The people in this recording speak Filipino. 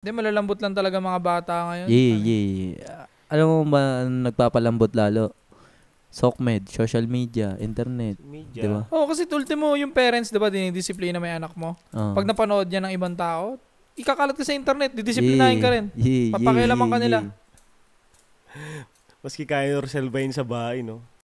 Hindi, malalambot lang talaga mga bata ngayon. Yeah, yeah, yeah. Alam mo ba, nagpapalambot lalo? Sokmed, social media, internet. Media. Diba? oh, kasi tultimo yung parents, di ba, dinidisiplina may anak mo. Uh. Pag napanood niya ng ibang tao, ikakalat ka sa internet, didisiplinahin yeah, ka rin. Yeah, Papakialaman yeah, ka nila. Yeah. Maski kaya Rosel sa bahay, no?